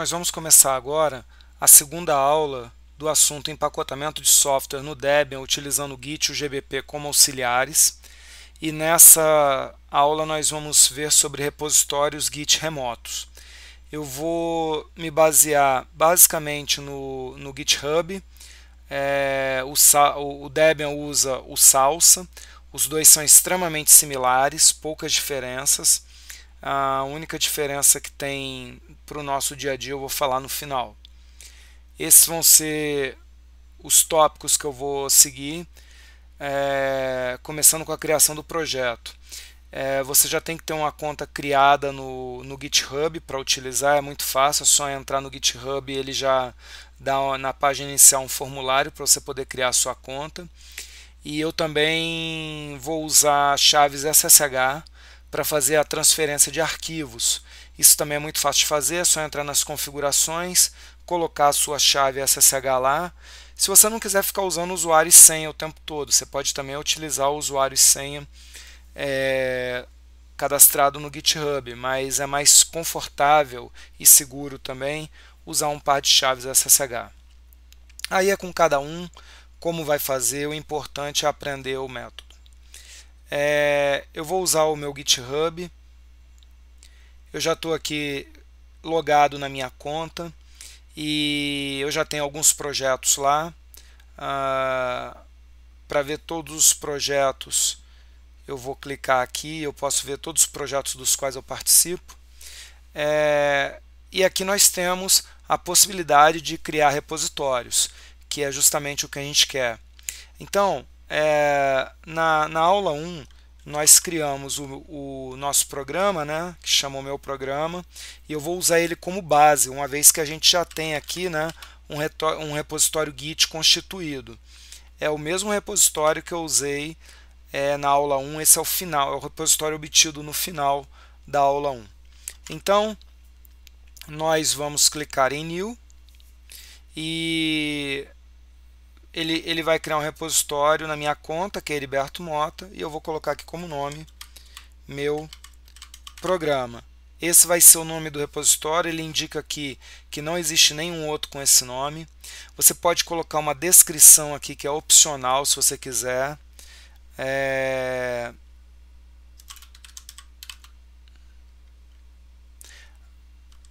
Nós vamos começar agora a segunda aula do assunto empacotamento de software no Debian utilizando o Git e o GBP como auxiliares. E nessa aula nós vamos ver sobre repositórios Git remotos. Eu vou me basear basicamente no, no GitHub. É, o, o Debian usa o Salsa. Os dois são extremamente similares, poucas diferenças. A única diferença que tem para o nosso dia a dia, eu vou falar no final. Esses vão ser os tópicos que eu vou seguir, é, começando com a criação do projeto. É, você já tem que ter uma conta criada no, no GitHub para utilizar, é muito fácil, é só entrar no GitHub e ele já dá na página inicial um formulário para você poder criar a sua conta. E eu também vou usar chaves SSH para fazer a transferência de arquivos. Isso também é muito fácil de fazer, é só entrar nas configurações, colocar a sua chave SSH lá. Se você não quiser ficar usando usuário e senha o tempo todo, você pode também utilizar o usuário e senha é, cadastrado no GitHub, mas é mais confortável e seguro também usar um par de chaves SSH. Aí é com cada um como vai fazer, o importante é aprender o método. É, eu vou usar o meu GitHub eu já estou aqui logado na minha conta e eu já tenho alguns projetos lá. Ah, Para ver todos os projetos, eu vou clicar aqui, eu posso ver todos os projetos dos quais eu participo. É, e aqui nós temos a possibilidade de criar repositórios, que é justamente o que a gente quer. Então, é, na, na aula 1, nós criamos o, o, nosso programa, né, que chama o meu programa, e eu vou usar ele como base, uma vez que a gente já tem aqui né, um, um repositório Git constituído. É o mesmo repositório que eu usei é, na aula 1, esse é o final, é o repositório obtido no final da aula 1. Então, nós vamos clicar em New e ele, ele vai criar um repositório na minha conta, que é Heriberto Mota, e eu vou colocar aqui como nome meu programa. Esse vai ser o nome do repositório, ele indica aqui que não existe nenhum outro com esse nome. Você pode colocar uma descrição aqui que é opcional se você quiser. É...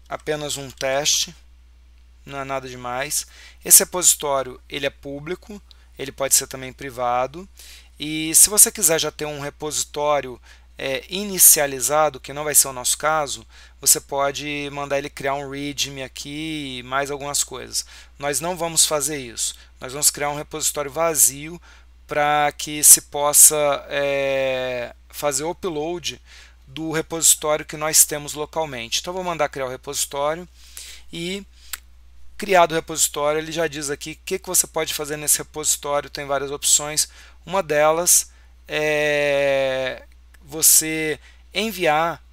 Apenas um teste não é nada demais. Esse repositório ele é público, ele pode ser também privado. E se você quiser já ter um repositório é, inicializado, que não vai ser o nosso caso, você pode mandar ele criar um readme aqui e mais algumas coisas. Nós não vamos fazer isso. Nós vamos criar um repositório vazio para que se possa é, fazer o upload do repositório que nós temos localmente. Então, vou mandar criar o repositório e Criado o repositório, ele já diz aqui o que, que você pode fazer nesse repositório, tem várias opções. Uma delas é você enviar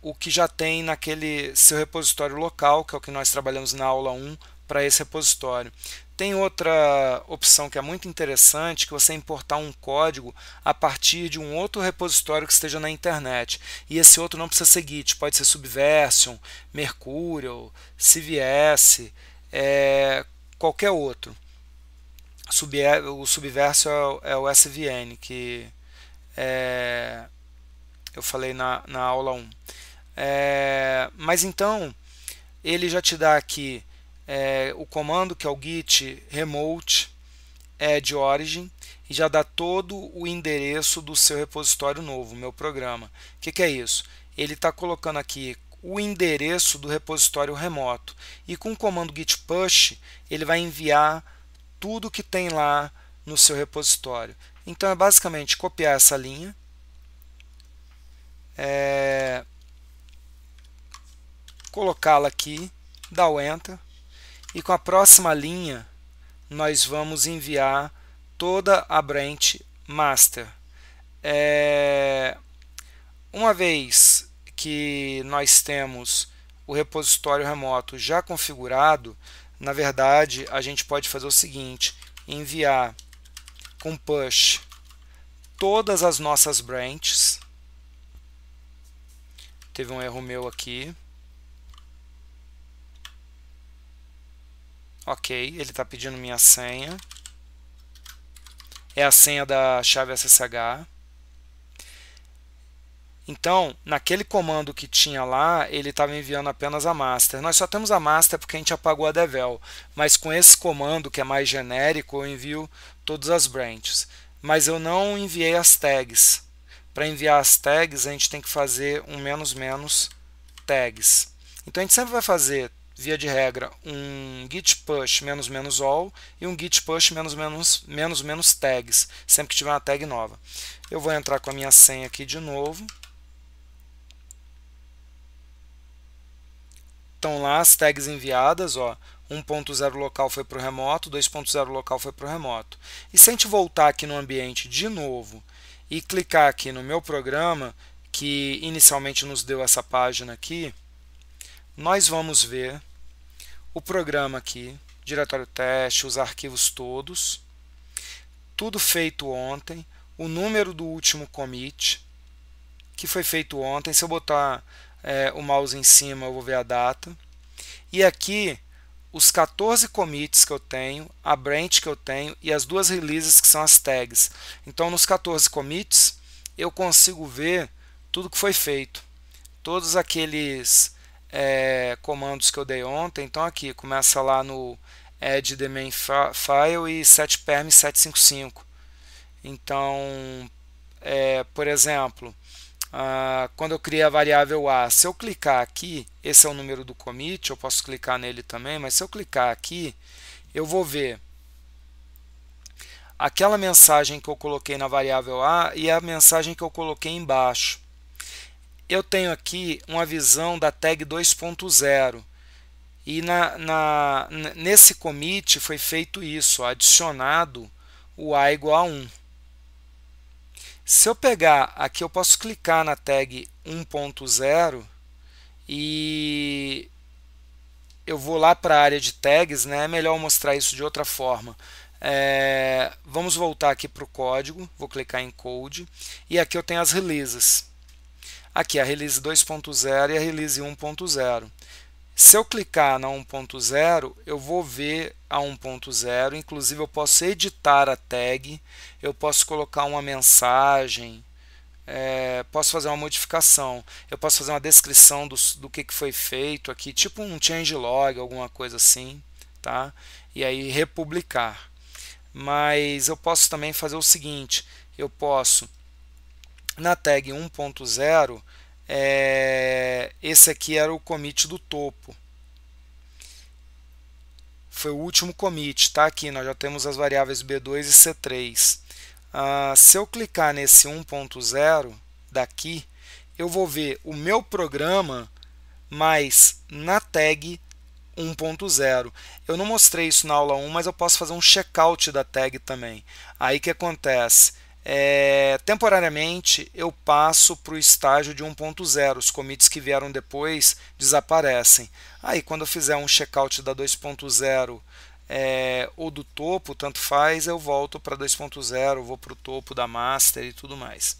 o que já tem naquele seu repositório local, que é o que nós trabalhamos na aula 1, para esse repositório. Tem outra opção que é muito interessante, que você importar um código a partir de um outro repositório que esteja na internet. E esse outro não precisa ser Git, pode ser Subversion, Mercurial, CVS, é, qualquer outro. Sub, o subverso é, é, o SVN, que é, eu falei na, na aula 1. É, mas então, ele já te dá aqui é, o comando que é o git remote é de origin e já dá todo o endereço do seu repositório novo, meu programa. O que, que é isso? Ele está colocando aqui o endereço do repositório remoto. E com o comando git push, ele vai enviar tudo que tem lá no seu repositório. Então é basicamente copiar essa linha, é, colocá-la aqui, dar o enter, e com a próxima linha nós vamos enviar toda a branch master. É, uma vez que nós temos o repositório remoto já configurado, na verdade, a gente pode fazer o seguinte, enviar com push todas as nossas branches. Teve um erro meu aqui. Ok, ele está pedindo minha senha. É a senha da chave SSH. Então, naquele comando que tinha lá, ele estava enviando apenas a master. Nós só temos a master porque a gente apagou a devel, mas com esse comando que é mais genérico, eu envio todas as branches. Mas eu não enviei as tags. Para enviar as tags, a gente tem que fazer um menos menos tags. Então a gente sempre vai fazer, via de regra, um git push menos menos all e um git push menos menos menos menos tags, sempre que tiver uma tag nova. Eu vou entrar com a minha senha aqui de novo. estão lá as tags enviadas, ó, 1.0 local foi para o remoto, 2.0 local foi para o remoto. E se a gente voltar aqui no ambiente de novo e clicar aqui no meu programa, que inicialmente nos deu essa página aqui, nós vamos ver o programa aqui, diretório teste, os arquivos todos, tudo feito ontem, o número do último commit, que foi feito ontem. Se eu botar é, o mouse em cima, eu vou ver a data. E aqui, os 14 commits que eu tenho, a branch que eu tenho e as duas releases que são as tags. Então, nos 14 commits, eu consigo ver tudo que foi feito. Todos aqueles é, comandos que eu dei ontem. Então, aqui, começa lá no add the main file e set perm 755. Então, é, por exemplo, ah, quando eu criei a variável A, se eu clicar aqui, esse é o número do commit, eu posso clicar nele também, mas se eu clicar aqui, eu vou ver aquela mensagem que eu coloquei na variável A e a mensagem que eu coloquei embaixo. Eu tenho aqui uma visão da tag 2.0 e na, na, nesse commit foi feito isso, adicionado o A igual a 1. Se eu pegar aqui, eu posso clicar na tag 1.0 e eu vou lá para a área de tags, né? é melhor mostrar isso de outra forma. É, vamos voltar aqui para o código, vou clicar em Code, e aqui eu tenho as releases. Aqui a release 2.0 e a release 1.0. Se eu clicar na 1.0, eu vou ver a 1.0, inclusive eu posso editar a tag, eu posso colocar uma mensagem, é, posso fazer uma modificação, eu posso fazer uma descrição do, do que, que foi feito aqui, tipo um changelog, alguma coisa assim, tá? E aí republicar. Mas eu posso também fazer o seguinte, eu posso na tag 1.0 é, esse aqui era o commit do topo. Foi o último commit, tá aqui, nós já temos as variáveis B2 e C3. Ah, se eu clicar nesse 1.0 daqui, eu vou ver o meu programa mais na tag 1.0. Eu não mostrei isso na aula 1, mas eu posso fazer um checkout da tag também. Aí que acontece? É, temporariamente eu passo para o estágio de 1.0, os commits que vieram depois desaparecem. Aí quando eu fizer um checkout da 2.0 é, ou do topo, tanto faz, eu volto para 2.0, vou para o topo da master e tudo mais.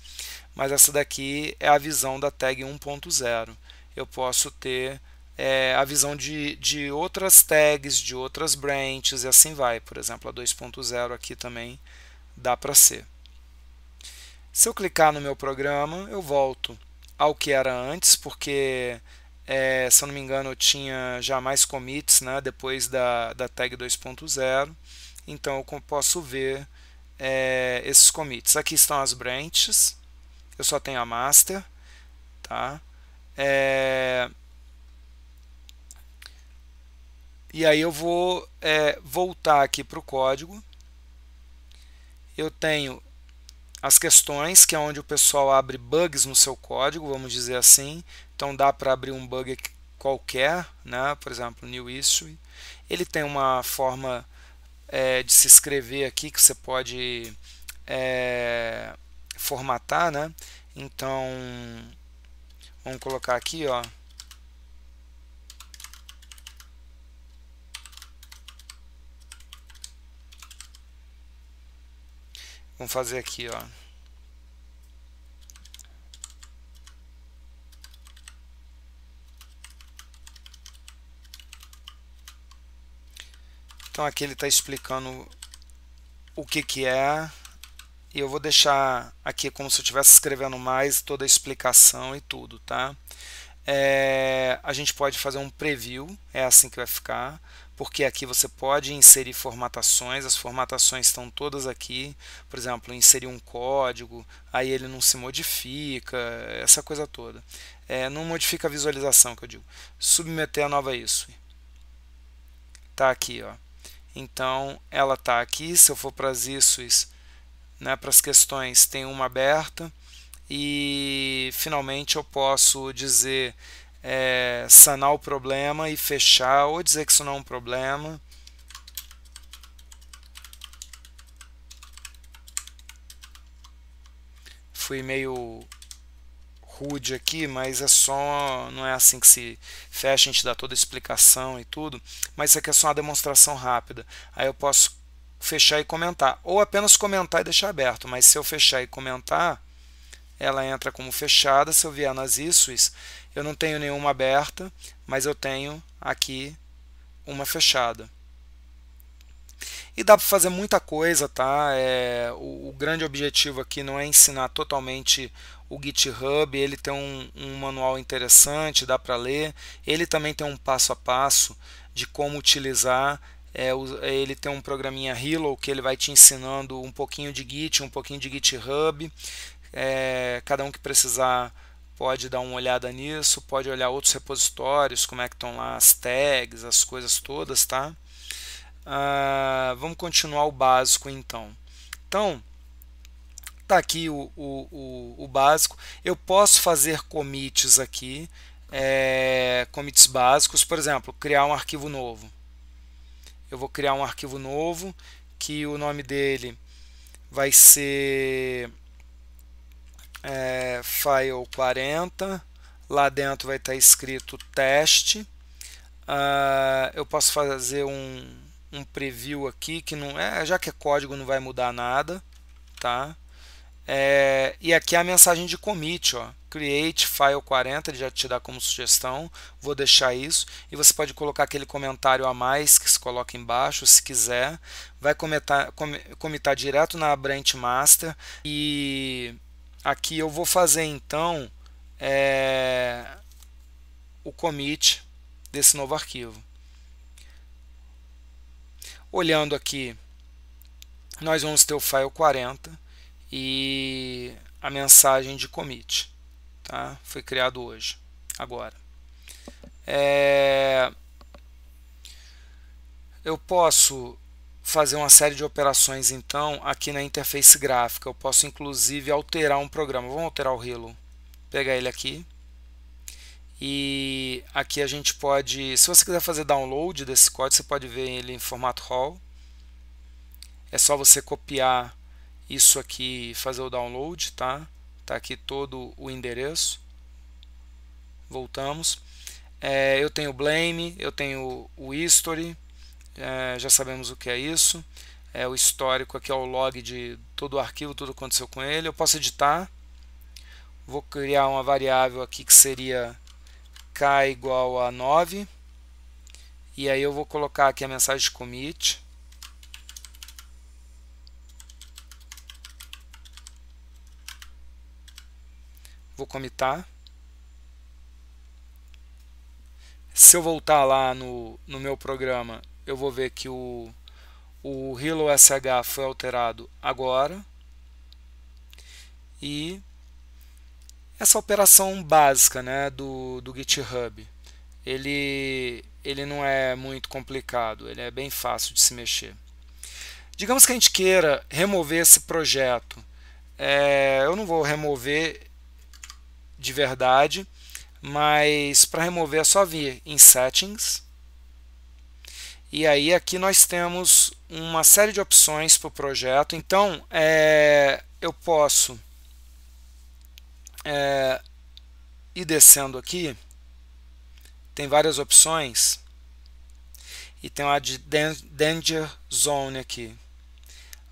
Mas essa daqui é a visão da tag 1.0. Eu posso ter é, a visão de, de outras tags, de outras branches e assim vai. Por exemplo, a 2.0 aqui também dá para ser. Se eu clicar no meu programa, eu volto ao que era antes, porque, é, se eu não me engano, eu tinha já mais commits né, depois da, da tag 2.0. Então, eu posso ver é, esses commits. Aqui estão as branches. Eu só tenho a master. Tá? É... E aí eu vou é, voltar aqui para o código. Eu tenho as questões, que é onde o pessoal abre bugs no seu código, vamos dizer assim. Então dá para abrir um bug qualquer, né? por exemplo, new issue. Ele tem uma forma é, de se escrever aqui que você pode é, formatar, né? Então vamos colocar aqui, ó, Vamos fazer aqui, ó. Então aqui ele está explicando o que, que é. E eu vou deixar aqui como se eu estivesse escrevendo mais toda a explicação e tudo, tá? É, a gente pode fazer um preview, é assim que vai ficar porque aqui você pode inserir formatações, as formatações estão todas aqui, por exemplo, inserir um código, aí ele não se modifica, essa coisa toda. É, não modifica a visualização, que eu digo. Submeter a nova isso. Tá aqui, ó. Então, ela tá aqui, se eu for para as issues, né, para as questões, tem uma aberta e finalmente eu posso dizer é, sanar o problema e fechar, ou dizer que isso não é um problema. Fui meio rude aqui, mas é só, não é assim que se fecha, a gente dá toda a explicação e tudo, mas isso aqui é só uma demonstração rápida. Aí eu posso fechar e comentar, ou apenas comentar e deixar aberto, mas se eu fechar e comentar, ela entra como fechada, se eu vier nas issues, eu não tenho nenhuma aberta, mas eu tenho aqui uma fechada. E dá para fazer muita coisa, tá? É, o, o, grande objetivo aqui não é ensinar totalmente o GitHub, ele tem um, um manual interessante, dá para ler. Ele também tem um passo a passo de como utilizar. É, ele tem um programinha Hilo que ele vai te ensinando um pouquinho de Git, um pouquinho de GitHub. É, cada um que precisar pode dar uma olhada nisso, pode olhar outros repositórios, como é que estão lá as tags, as coisas todas, tá? Ah, vamos continuar o básico então. Então, tá aqui o, o, o, o básico. Eu posso fazer commits aqui, é, commits básicos, por exemplo, criar um arquivo novo. Eu vou criar um arquivo novo que o nome dele vai ser é, file 40, lá dentro vai estar tá escrito teste. Uh, eu posso fazer um, um preview aqui que não é já que é código não vai mudar nada tá é, e aqui é a mensagem de commit ó create file 40 ele já te dá como sugestão vou deixar isso e você pode colocar aquele comentário a mais que se coloca embaixo se quiser vai comitar, com, comitar direto na branch master e Aqui eu vou fazer então é, o commit desse novo arquivo. Olhando aqui, nós vamos ter o file 40 e a mensagem de commit. Tá? Foi criado hoje, agora. É, eu posso fazer uma série de operações então aqui na interface gráfica. Eu posso inclusive alterar um programa. Vamos alterar o Halo. Pegar ele aqui. E aqui a gente pode, se você quiser fazer download desse código, você pode ver ele em formato RAW. É só você copiar isso aqui e fazer o download, tá? Tá aqui todo o endereço. Voltamos. É, eu tenho o Blame, eu tenho o History, é, já sabemos o que é isso. É o histórico aqui é o log de todo o arquivo, tudo que aconteceu com ele. Eu posso editar. Vou criar uma variável aqui que seria k igual a 9. E aí eu vou colocar aqui a mensagem de commit. Vou comitar. Se eu voltar lá no, no meu programa eu vou ver que o, o Hilo SH foi alterado agora. E essa operação básica né, do, do GitHub, ele, ele não é muito complicado, ele é bem fácil de se mexer. Digamos que a gente queira remover esse projeto. É, eu não vou remover de verdade, mas para remover é só vir em Settings, e aí aqui nós temos uma série de opções para o projeto. Então é, eu posso é, ir descendo aqui. Tem várias opções. E tem uma de Danger Zone aqui.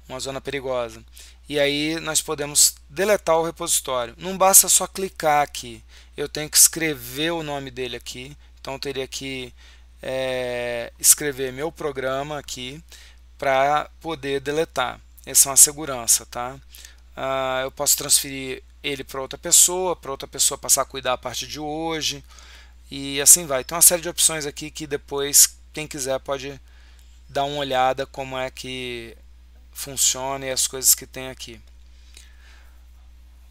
Uma zona perigosa. E aí nós podemos deletar o repositório. Não basta só clicar aqui. Eu tenho que escrever o nome dele aqui. Então teria que é, escrever meu programa aqui para poder deletar. Essa é uma segurança, tá? Ah, eu posso transferir ele para outra pessoa, para outra pessoa passar a cuidar a partir de hoje e assim vai. Tem uma série de opções aqui que depois quem quiser pode dar uma olhada como é que funciona e as coisas que tem aqui.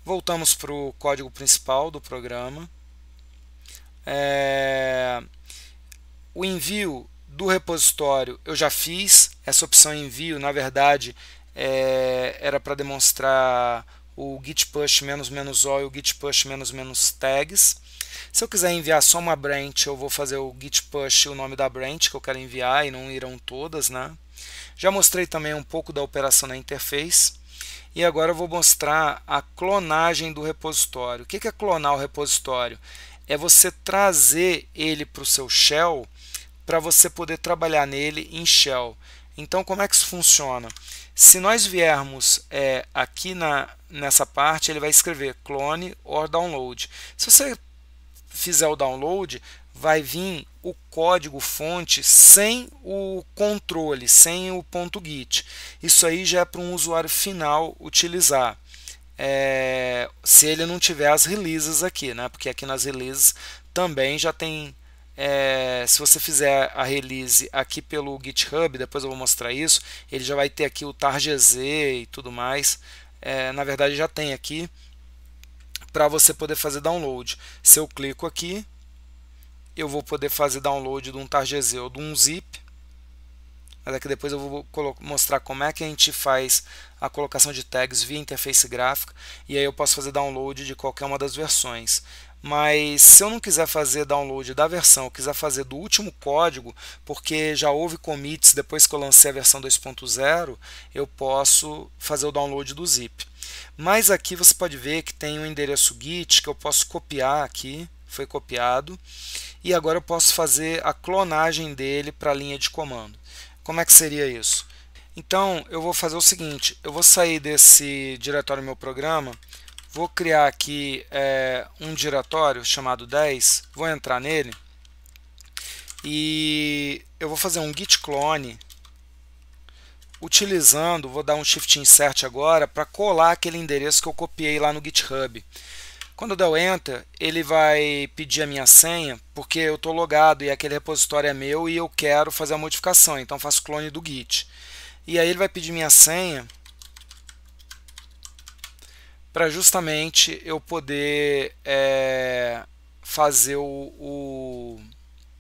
Voltamos para o código principal do programa. É... O envio do repositório eu já fiz, essa opção envio, na verdade, é, era para demonstrar o git push menos menos o e o git push menos menos tags. Se eu quiser enviar só uma branch, eu vou fazer o git push o nome da branch que eu quero enviar e não irão todas, né? Já mostrei também um pouco da operação na interface. E agora eu vou mostrar a clonagem do repositório. O que é clonar o repositório? é você trazer ele para o seu shell para você poder trabalhar nele em shell. Então, como é que isso funciona? Se nós viermos é, aqui na, nessa parte, ele vai escrever clone ou download. Se você fizer o download, vai vir o código fonte sem o controle, sem o ponto .git. Isso aí já é para um usuário final utilizar é, se ele não tiver as releases aqui, né? Porque aqui nas releases também já tem. É, se você fizer a release aqui pelo GitHub, depois eu vou mostrar isso, ele já vai ter aqui o tar.gz e tudo mais. É, na verdade já tem aqui para você poder fazer download. Se eu clico aqui, eu vou poder fazer download de um tar.gz ou de um zip mas aqui é depois eu vou mostrar como é que a gente faz a colocação de tags via interface gráfica e aí eu posso fazer download de qualquer uma das versões. Mas se eu não quiser fazer download da versão, eu quiser fazer do último código, porque já houve commits depois que eu lancei a versão 2.0, eu posso fazer o download do zip. Mas aqui você pode ver que tem um endereço git que eu posso copiar aqui, foi copiado, e agora eu posso fazer a clonagem dele para a linha de comando. Como é que seria isso? Então, eu vou fazer o seguinte, eu vou sair desse diretório do meu programa, vou criar aqui é, um diretório chamado 10, vou entrar nele e eu vou fazer um git clone utilizando, vou dar um shift insert agora para colar aquele endereço que eu copiei lá no GitHub. Quando eu der o Enter, ele vai pedir a minha senha, porque eu estou logado e aquele repositório é meu e eu quero fazer a modificação, então faço clone do Git. E aí ele vai pedir minha senha para justamente eu poder é, fazer o, o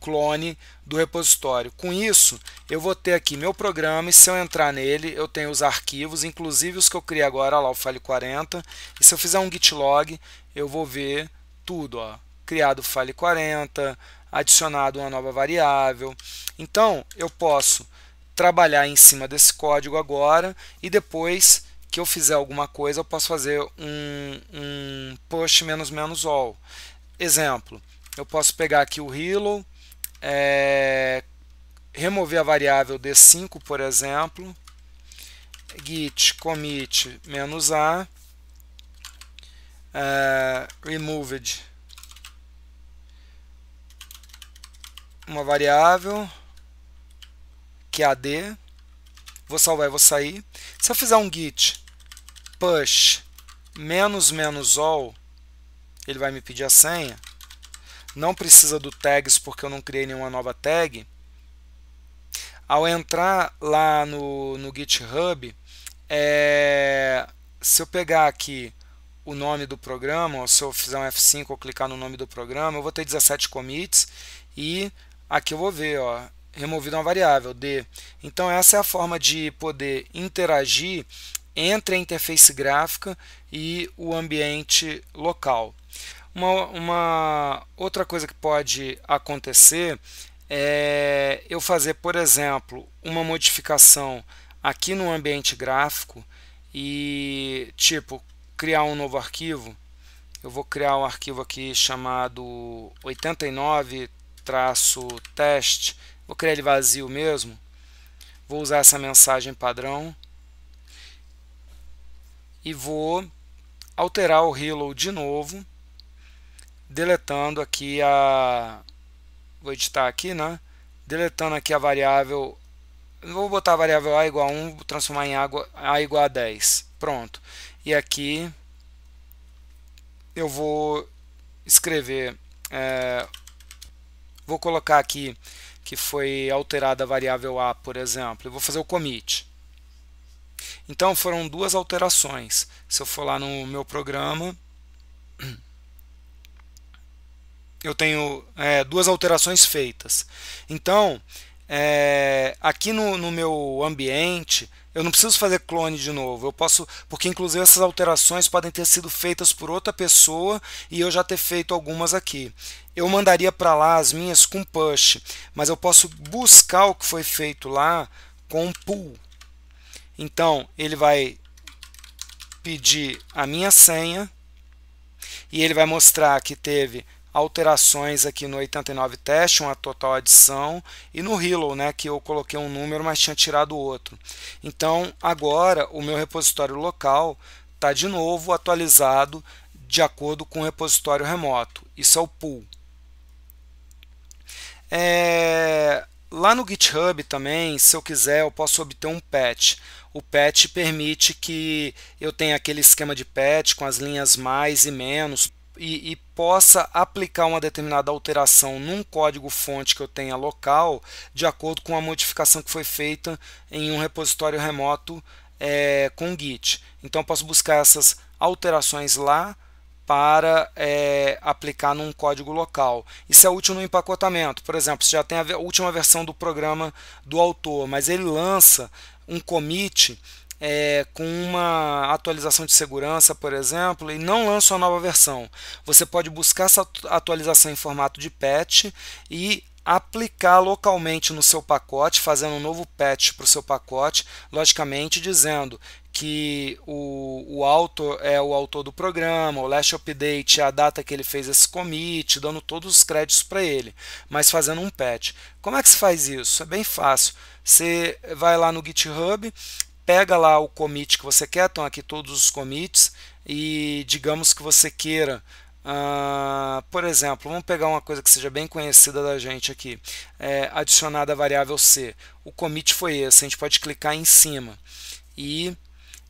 clone do repositório. Com isso, eu vou ter aqui meu programa e se eu entrar nele, eu tenho os arquivos, inclusive os que eu criei agora, lá o file40. E se eu fizer um git log, eu vou ver tudo, ó, criado file 40, adicionado uma nova variável. Então, eu posso trabalhar em cima desse código agora e depois que eu fizer alguma coisa, eu posso fazer um, um push menos menos all. Exemplo, eu posso pegar aqui o hello, é, remover a variável d5, por exemplo, git commit menos a uh, removed uma variável que é AD. Vou salvar e vou sair. Se eu fizer um git push menos menos all, ele vai me pedir a senha. Não precisa do tags porque eu não criei nenhuma nova tag. Ao entrar lá no, no GitHub, é, se eu pegar aqui o nome do programa, se eu fizer um F5 ou clicar no nome do programa, eu vou ter 17 commits e aqui eu vou ver, ó, removido uma variável, D. Então essa é a forma de poder interagir entre a interface gráfica e o ambiente local. Uma, uma outra coisa que pode acontecer é eu fazer, por exemplo, uma modificação aqui no ambiente gráfico e tipo criar um novo arquivo, eu vou criar um arquivo aqui chamado 89 test vou criar ele vazio mesmo, vou usar essa mensagem padrão e vou alterar o Hello de novo, deletando aqui a... vou editar aqui, né? Deletando aqui a variável vou botar a variável a igual a 1, transformar em a igual a 10. Pronto. E aqui eu vou escrever, é, vou colocar aqui que foi alterada a variável a, por exemplo. Eu vou fazer o commit. Então foram duas alterações. Se eu for lá no meu programa, eu tenho é, duas alterações feitas. Então, é, aqui no, no meu ambiente, eu não preciso fazer clone de novo. Eu posso, porque inclusive essas alterações podem ter sido feitas por outra pessoa e eu já ter feito algumas aqui. Eu mandaria para lá as minhas com push, mas eu posso buscar o que foi feito lá com pull. Então, ele vai pedir a minha senha e ele vai mostrar que teve alterações aqui no 89 teste, uma total adição, e no Hello, né, que eu coloquei um número, mas tinha tirado outro. Então, agora o meu repositório local está de novo atualizado de acordo com o repositório remoto. Isso é o pool. É... Lá no GitHub também, se eu quiser, eu posso obter um patch. O patch permite que eu tenha aquele esquema de patch com as linhas mais e menos e, e, possa aplicar uma determinada alteração num código-fonte que eu tenha local, de acordo com a modificação que foi feita em um repositório remoto é, com Git. Então, eu posso buscar essas alterações lá para é, aplicar num código local. Isso é útil no empacotamento. Por exemplo, você já tem a última versão do programa do autor, mas ele lança um commit é, com uma atualização de segurança, por exemplo, e não lança uma nova versão. Você pode buscar essa atualização em formato de patch e aplicar localmente no seu pacote, fazendo um novo patch para o seu pacote, logicamente dizendo que o, o autor é o autor do programa, o last update é a data que ele fez esse commit, dando todos os créditos para ele, mas fazendo um patch. Como é que se faz isso? É bem fácil. Você vai lá no GitHub, pega lá o commit que você quer, estão aqui todos os commits, e digamos que você queira, uh, por exemplo, vamos pegar uma coisa que seja bem conhecida da gente aqui, é, a variável C. O commit foi esse, a gente pode clicar em cima. E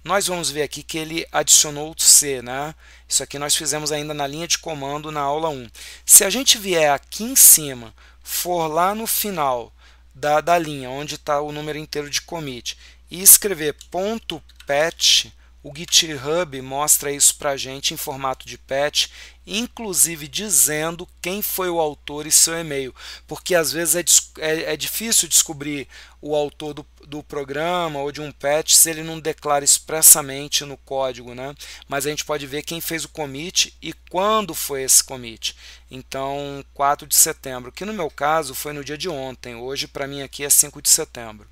nós vamos ver aqui que ele adicionou o C, né? Isso aqui nós fizemos ainda na linha de comando na aula 1. Se a gente vier aqui em cima, for lá no final da, da linha, onde está o número inteiro de commit, e escrever .patch, o GitHub mostra isso para a gente em formato de patch, inclusive dizendo quem foi o autor e seu e-mail, porque às vezes é, é, é difícil descobrir o autor do, do, programa ou de um patch se ele não declara expressamente no código, né? Mas a gente pode ver quem fez o commit e quando foi esse commit. Então, 4 de setembro, que no meu caso foi no dia de ontem, hoje para mim aqui é 5 de setembro.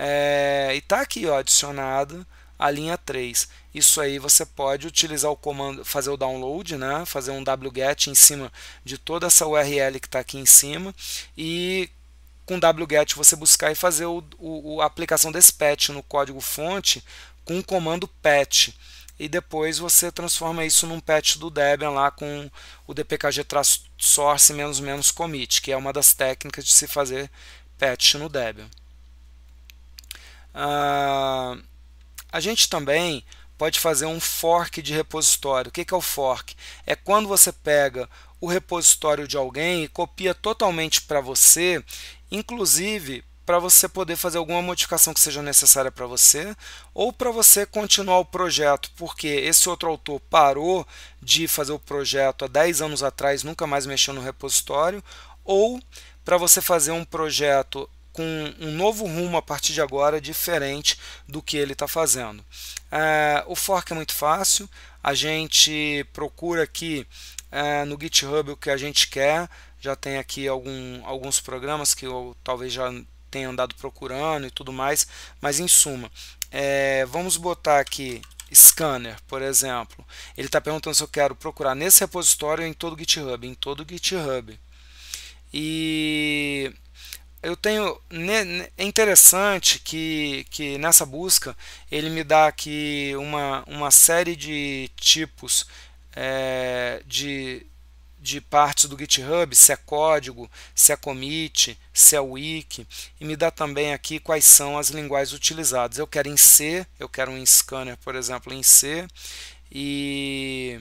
É, e está aqui ó, adicionado a linha 3. Isso aí você pode utilizar o comando, fazer o download, né? fazer um wget em cima de toda essa URL que está aqui em cima e com wget você buscar e fazer o, o, a aplicação desse patch no código fonte com o comando patch e depois você transforma isso num patch do Debian lá com o dpkg-source-commit, que é uma das técnicas de se fazer patch no Debian. Ah, a gente também pode fazer um fork de repositório. O que é o fork? É quando você pega o repositório de alguém e copia totalmente para você, inclusive para você poder fazer alguma modificação que seja necessária para você ou para você continuar o projeto, porque esse outro autor parou de fazer o projeto há 10 anos atrás, nunca mais mexeu no repositório, ou para você fazer um projeto com um novo rumo a partir de agora diferente do que ele está fazendo. É, o fork é muito fácil, a gente procura aqui é, no GitHub o que a gente quer, já tem aqui algum, alguns programas que eu talvez já tenha andado procurando e tudo mais, mas em suma, é, vamos botar aqui scanner, por exemplo. Ele está perguntando se eu quero procurar nesse repositório ou em todo o GitHub, em todo o GitHub. E eu tenho né, né, é interessante que, que nessa busca ele me dá aqui uma, uma série de tipos é, de, de partes do GitHub, se é código, se é commit, se é wiki, e me dá também aqui quais são as linguagens utilizadas. Eu quero em C, eu quero um scanner, por exemplo, em C, e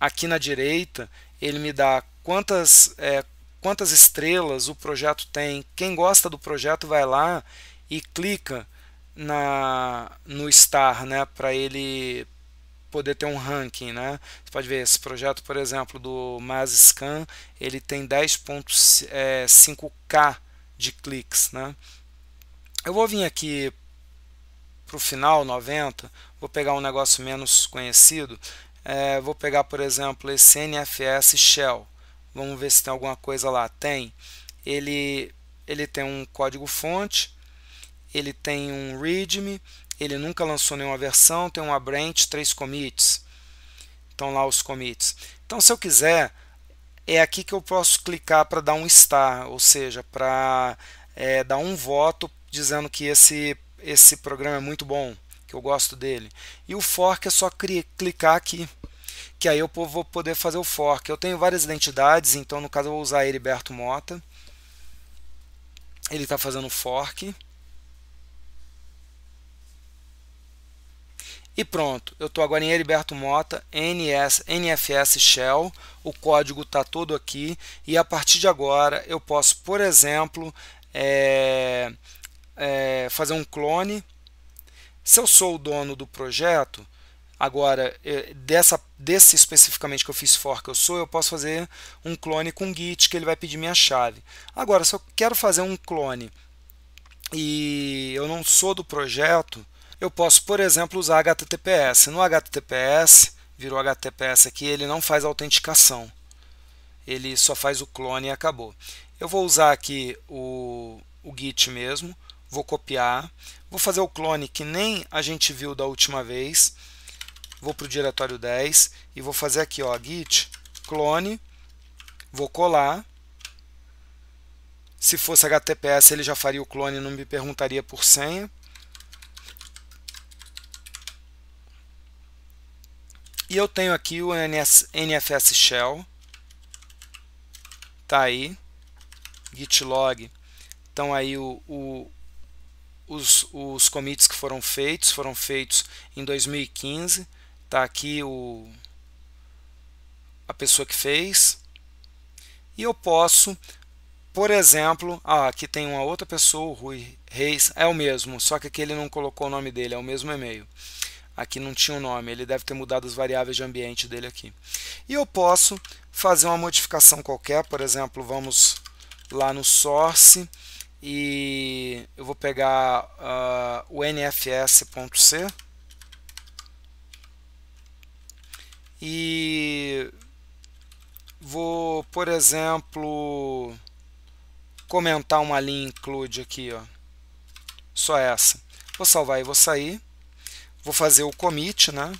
aqui na direita ele me dá quantas é, quantas estrelas o projeto tem. Quem gosta do projeto vai lá e clica na no star, né, para ele poder ter um ranking, né? Você pode ver esse projeto, por exemplo, do MazScan, ele tem 10.5k é, de cliques, né? Eu vou vir aqui para o final 90, vou pegar um negócio menos conhecido, é, vou pegar, por exemplo, esse NFS Shell. Vamos ver se tem alguma coisa lá. Tem. Ele, ele tem um código-fonte, ele tem um README, ele nunca lançou nenhuma versão, tem uma branch, três commits. Estão lá os commits. Então, se eu quiser, é aqui que eu posso clicar para dar um star, ou seja, para é, dar um voto dizendo que esse, esse programa é muito bom, que eu gosto dele. E o fork é só clicar aqui que aí eu vou poder fazer o fork. Eu tenho várias identidades, então no caso eu vou usar Heriberto Mota. Ele está fazendo fork. E pronto, eu estou agora em Heriberto Mota, NS, NFS Shell, o código está todo aqui, e a partir de agora eu posso, por exemplo, é, é, fazer um clone. Se eu sou o dono do projeto, Agora, eh, dessa, desse especificamente que eu fiz fork eu sou, eu posso fazer um clone com git que ele vai pedir minha chave. Agora, se eu quero fazer um clone e eu não sou do projeto, eu posso, por exemplo, usar HTTPS. No HTTPS, virou HTTPS aqui, ele não faz autenticação. Ele só faz o clone e acabou. Eu vou usar aqui o, o git mesmo, vou copiar, vou fazer o clone que nem a gente viu da última vez vou para o diretório 10 e vou fazer aqui, ó, git clone, vou colar. Se fosse HTTPS, ele já faria o clone e não me perguntaria por senha. E eu tenho aqui o NS, NFS Shell, tá aí, git log, então aí o, o os, os commits que foram feitos, foram feitos em 2015, Tá aqui o a pessoa que fez. E eu posso, por exemplo, ah, aqui tem uma outra pessoa, o Rui Reis, é o mesmo, só que aqui ele não colocou o nome dele, é o mesmo e-mail. Aqui não tinha o um nome, ele deve ter mudado as variáveis de ambiente dele aqui. E eu posso fazer uma modificação qualquer, por exemplo, vamos lá no source e eu vou pegar uh, o nfs.c e vou, por exemplo, comentar uma linha include aqui, ó. Só essa. Vou salvar e vou sair. Vou fazer o commit, né?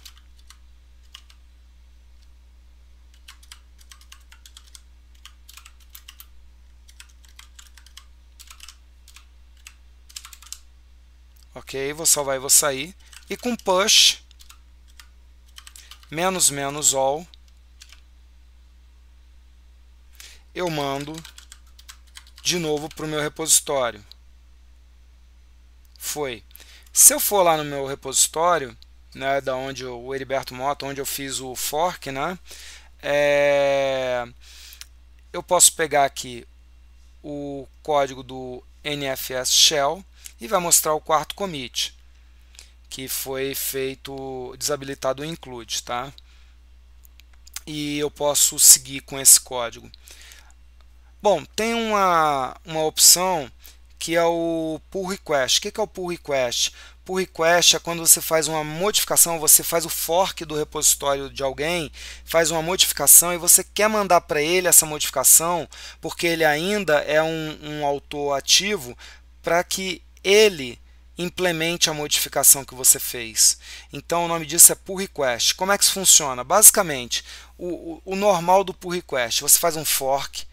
Ok, vou salvar e vou sair. E com push, menos menos all, eu mando de novo para o meu repositório. Foi. Se eu for lá no meu repositório, né, da onde eu, o Heriberto Mota, onde eu fiz o fork, né, é, eu posso pegar aqui o código do NFS Shell e vai mostrar o quarto commit que foi feito desabilitado o include, tá? E eu posso seguir com esse código. Bom, tem uma, uma opção que é o pull request. O que é o pull request? Pull request é quando você faz uma modificação, você faz o fork do repositório de alguém, faz uma modificação e você quer mandar para ele essa modificação, porque ele ainda é um, um autor ativo, para que ele implemente a modificação que você fez. Então o nome disso é pull request. Como é que isso funciona? Basicamente, o, o, o normal do pull request, você faz um fork,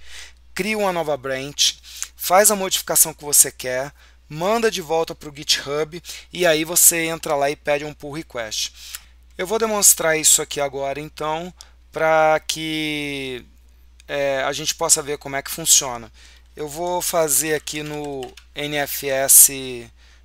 cria uma nova branch, faz a modificação que você quer, manda de volta para o GitHub e aí você entra lá e pede um pull request. Eu vou demonstrar isso aqui agora então para que é, a gente possa ver como é que funciona. Eu vou fazer aqui no NFS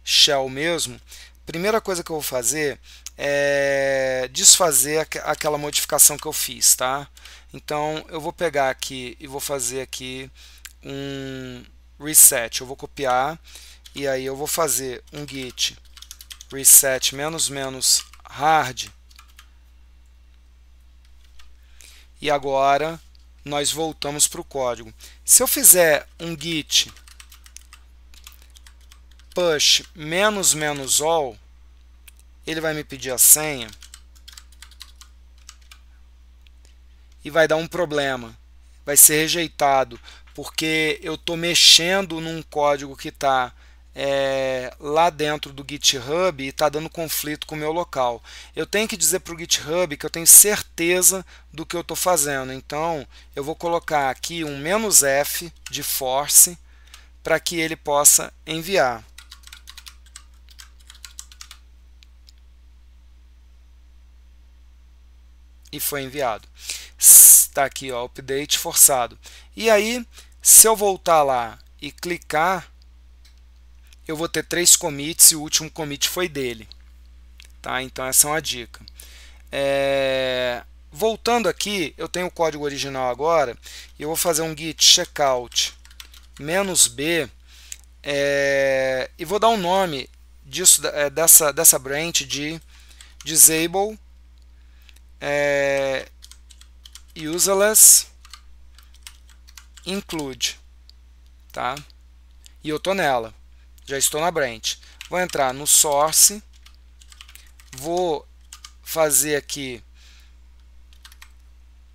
Shell mesmo, primeira coisa que eu vou fazer é desfazer aquela modificação que eu fiz, tá? Então eu vou pegar aqui e vou fazer aqui um reset. Eu vou copiar e aí eu vou fazer um git reset menos menos hard. E agora nós voltamos para o código. Se eu fizer um git push menos menos all, ele vai me pedir a senha e vai dar um problema. Vai ser rejeitado porque eu estou mexendo num código que está é, lá dentro do GitHub e está dando conflito com o meu local. Eu tenho que dizer para o GitHub que eu tenho certeza do que eu estou fazendo. Então, eu vou colocar aqui um "-f", de force, para que ele possa enviar. e foi enviado. Está aqui o update forçado. E aí, se eu voltar lá e clicar, eu vou ter três commits e o último commit foi dele. Tá? Então essa é uma dica. É... Voltando aqui, eu tenho o código original agora e eu vou fazer um git checkout menos "-b", é... e vou dar um nome disso, é, dessa, dessa branch de disable é, useless include, tá? E eu tô nela, já estou na branch. Vou entrar no source, vou fazer aqui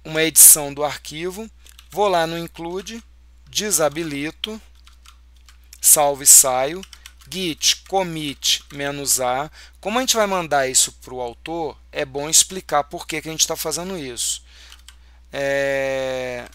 uma edição do arquivo, vou lá no include, desabilito, salvo e saio, git commit menos "-a". Como a gente vai mandar isso para o autor, é bom explicar por que, que a gente está fazendo isso. É...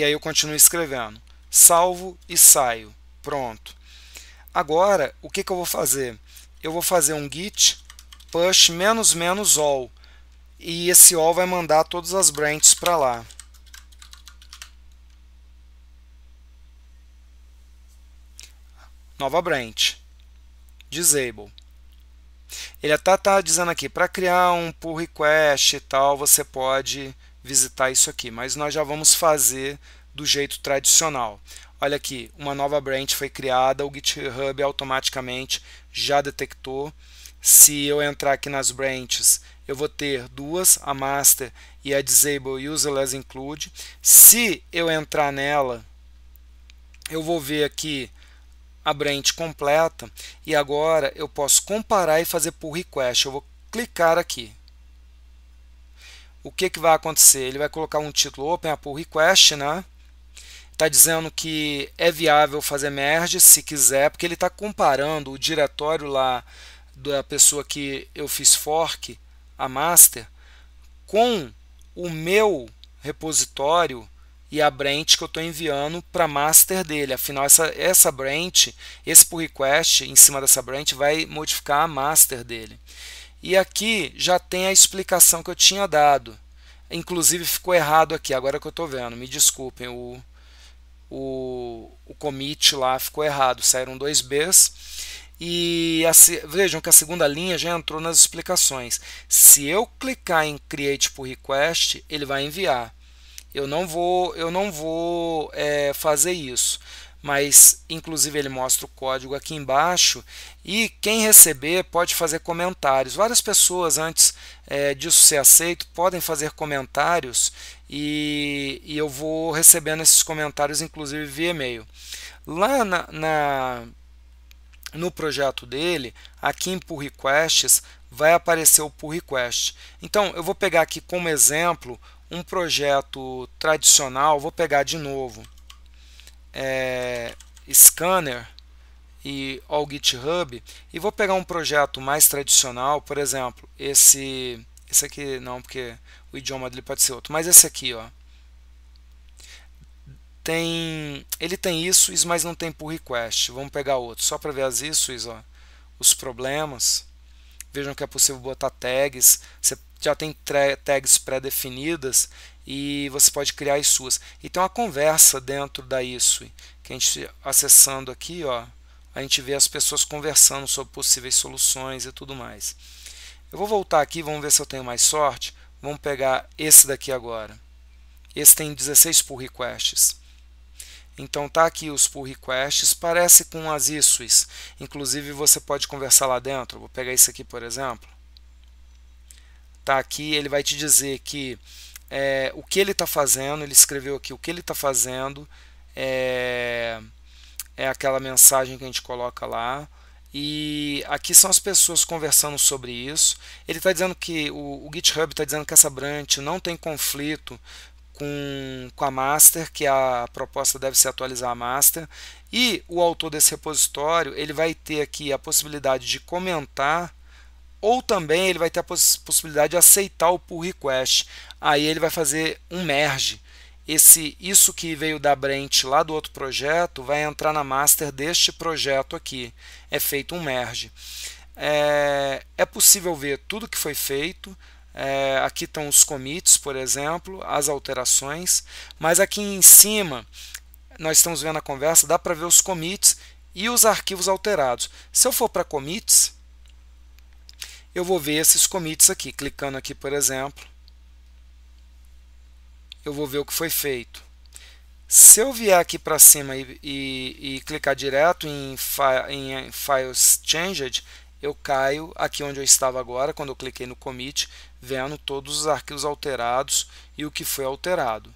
e aí eu continuo escrevendo. Salvo e saio. Pronto. Agora, o que, que eu vou fazer? Eu vou fazer um git push menos menos all e esse all vai mandar todas as branches para lá. Nova branch. Disable. Ele até está dizendo aqui, para criar um pull request e tal, você pode visitar isso aqui, mas nós já vamos fazer do jeito tradicional. Olha aqui, uma nova branch foi criada, o GitHub automaticamente já detectou. Se eu entrar aqui nas branches, eu vou ter duas, a master e a disable useless include. Se eu entrar nela, eu vou ver aqui a branch completa e agora eu posso comparar e fazer pull request. Eu vou clicar aqui o que, que vai acontecer? Ele vai colocar um título Open a Pull Request, né? Está dizendo que é viável fazer merge se quiser, porque ele está comparando o diretório lá da pessoa que eu fiz fork, a master, com o meu repositório e a branch que eu estou enviando para master dele. Afinal, essa, essa branch, esse pull request em cima dessa branch vai modificar a master dele. E aqui já tem a explicação que eu tinha dado. Inclusive ficou errado aqui, agora que eu estou vendo. Me desculpem, o, o, o commit lá ficou errado. Saíram dois Bs. E a, vejam que a segunda linha já entrou nas explicações. Se eu clicar em Create Pull Request, ele vai enviar. Eu não vou, eu não vou é, fazer isso mas inclusive ele mostra o código aqui embaixo e quem receber pode fazer comentários. Várias pessoas antes é, disso ser aceito podem fazer comentários e, e, eu vou recebendo esses comentários inclusive via e-mail. Lá na, na no projeto dele, aqui em pull requests, vai aparecer o pull request. Então, eu vou pegar aqui como exemplo um projeto tradicional, vou pegar de novo é, Scanner e ao GitHub e vou pegar um projeto mais tradicional, por exemplo, esse, esse aqui não, porque o idioma dele pode ser outro, mas esse aqui, ó, tem, ele tem isso, mas não tem pull request. Vamos pegar outro, só para ver as issues, ó, os problemas. Vejam que é possível botar tags. Você já tem tags pré-definidas e você pode criar as suas. E tem uma conversa dentro da isso, que a gente acessando aqui, ó, a gente vê as pessoas conversando sobre possíveis soluções e tudo mais. Eu vou voltar aqui, vamos ver se eu tenho mais sorte. Vamos pegar esse daqui agora. Esse tem 16 pull requests. Então tá aqui os pull requests, parece com as issues. Inclusive você pode conversar lá dentro. Vou pegar esse aqui, por exemplo. Tá aqui, ele vai te dizer que é, o que ele está fazendo, ele escreveu aqui o que ele está fazendo, é, é aquela mensagem que a gente coloca lá. E aqui são as pessoas conversando sobre isso. Ele está dizendo que o, o GitHub está dizendo que essa branch não tem conflito com, com a master, que a proposta deve se atualizar a master. E o autor desse repositório ele vai ter aqui a possibilidade de comentar ou também ele vai ter a possibilidade de aceitar o pull request. Aí ele vai fazer um merge. Esse, isso que veio da Brent lá do outro projeto vai entrar na master deste projeto aqui. É feito um merge. É, é possível ver tudo que foi feito. É, aqui estão os commits, por exemplo, as alterações. Mas aqui em cima, nós estamos vendo a conversa, dá para ver os commits e os arquivos alterados. Se eu for para commits, eu vou ver esses commits aqui. Clicando aqui, por exemplo, eu vou ver o que foi feito. Se eu vier aqui para cima e, e, e, clicar direto em, em Files Changed, eu caio aqui onde eu estava agora, quando eu cliquei no commit, vendo todos os arquivos alterados e o que foi alterado.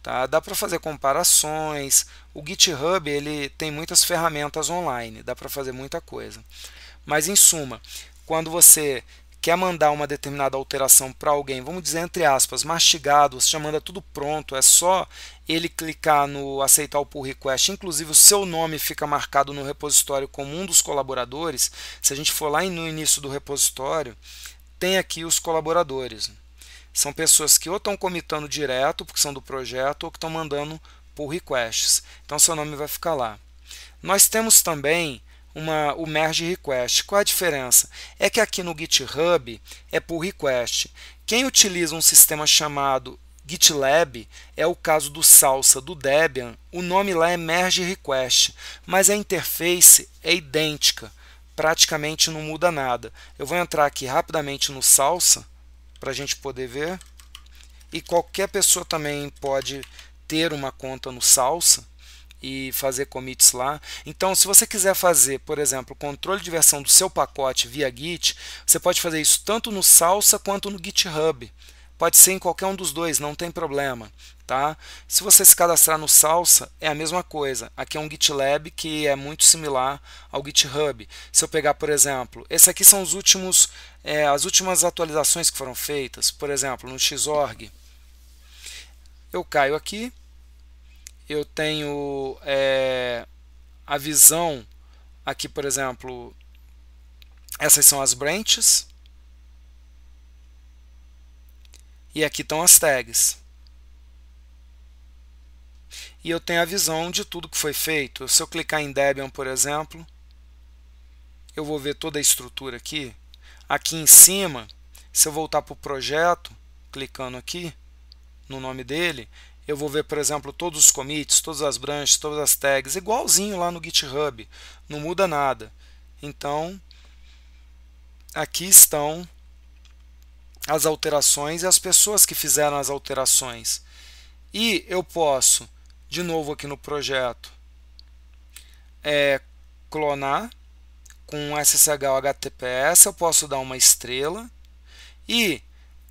Tá? Dá para fazer comparações. O GitHub ele tem muitas ferramentas online, dá para fazer muita coisa. Mas, em suma, quando você quer mandar uma determinada alteração para alguém, vamos dizer entre aspas, mastigado, você já manda tudo pronto, é só ele clicar no aceitar o pull request, inclusive o seu nome fica marcado no repositório como um dos colaboradores. Se a gente for lá no início do repositório, tem aqui os colaboradores. São pessoas que ou estão comitando direto, porque são do projeto, ou que estão mandando pull requests. Então seu nome vai ficar lá. Nós temos também uma, o merge request. Qual a diferença? É que aqui no GitHub é por request. Quem utiliza um sistema chamado GitLab é o caso do Salsa do Debian, o nome lá é merge request, mas a interface é idêntica, praticamente não muda nada. Eu vou entrar aqui rapidamente no Salsa para a gente poder ver. E qualquer pessoa também pode ter uma conta no Salsa e fazer commits lá. Então, se você quiser fazer, por exemplo, controle de versão do seu pacote via Git, você pode fazer isso tanto no Salsa quanto no GitHub. Pode ser em qualquer um dos dois, não tem problema. Tá? Se você se cadastrar no Salsa, é a mesma coisa. Aqui é um GitLab que é muito similar ao GitHub. Se eu pegar, por exemplo, esse aqui são os últimos, é, as últimas atualizações que foram feitas. Por exemplo, no Xorg, eu caio aqui, eu tenho é, a visão aqui, por exemplo, essas são as branches e aqui estão as tags. E eu tenho a visão de tudo que foi feito. Se eu clicar em Debian, por exemplo, eu vou ver toda a estrutura aqui. Aqui em cima, se eu voltar para o projeto, clicando aqui no nome dele, eu vou ver, por exemplo, todos os commits, todas as branches, todas as tags, igualzinho lá no GitHub, não muda nada. Então, aqui estão as alterações e as pessoas que fizeram as alterações. E eu posso, de novo aqui no projeto, é, clonar com SSH HTTPS, eu posso dar uma estrela e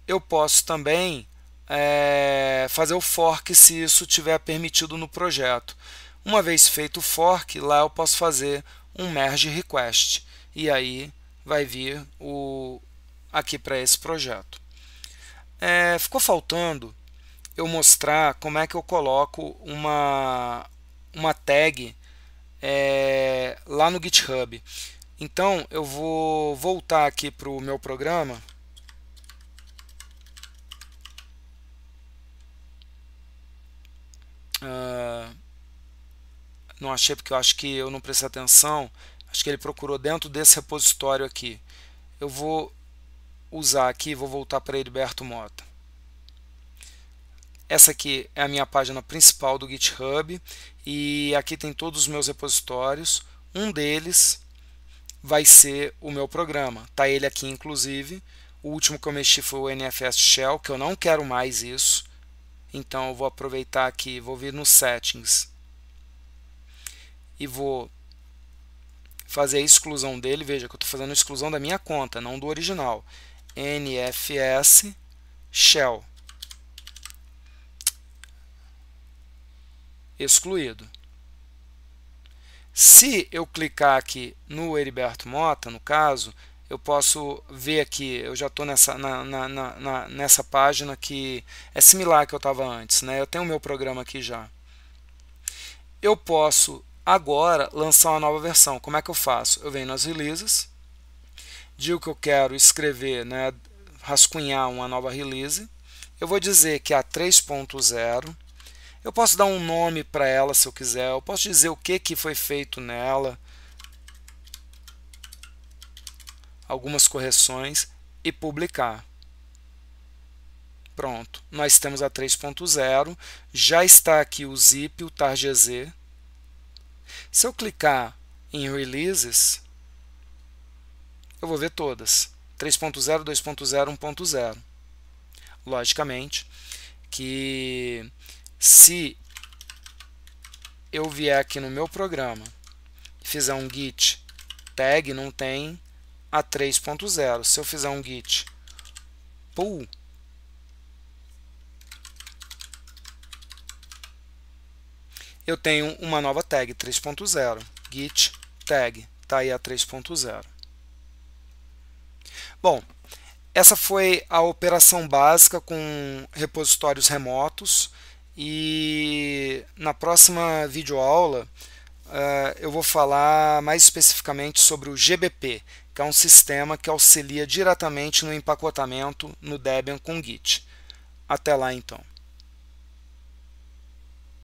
eu posso também é, fazer o fork se isso tiver permitido no projeto. Uma vez feito o fork, lá eu posso fazer um merge request e aí vai vir o aqui para esse projeto. É, ficou faltando eu mostrar como é que eu coloco uma, uma tag é, lá no GitHub. Então eu vou voltar aqui para o meu programa. Ah, não achei porque eu acho que eu não prestei atenção. Acho que ele procurou dentro desse repositório aqui. Eu vou usar aqui, vou voltar para Heriberto Mota. Essa aqui é a minha página principal do GitHub e aqui tem todos os meus repositórios. Um deles vai ser o meu programa. Está ele aqui inclusive. O último que eu mexi foi o NFS Shell, que eu não quero mais isso. Então eu vou aproveitar aqui, vou vir nos settings e vou fazer a exclusão dele. Veja que eu estou fazendo a exclusão da minha conta, não do original. NFS Shell. Excluído. Se eu clicar aqui no Heriberto Mota, no caso, eu posso ver aqui, eu já estou nessa, na, na, na, nessa página que é similar que eu estava antes, né? eu tenho o meu programa aqui já. Eu posso agora lançar uma nova versão, como é que eu faço? Eu venho nas releases, digo que eu quero escrever, né, rascunhar uma nova release, eu vou dizer que é a 3.0, eu posso dar um nome para ela se eu quiser, eu posso dizer o que, que foi feito nela, algumas correções e publicar. Pronto, nós temos a 3.0, já está aqui o zip, o targz. Se eu clicar em releases, eu vou ver todas, 3.0, 2.0, 1.0. Logicamente que se eu vier aqui no meu programa e fizer um git tag, não tem a 3.0. Se eu fizer um git pull, eu tenho uma nova tag 3.0, git tag, está aí a 3.0. Bom, essa foi a operação básica com repositórios remotos e na próxima videoaula eh, eu vou falar mais especificamente sobre o GBP, que é um sistema que auxilia diretamente no empacotamento no Debian com Git. Até lá então.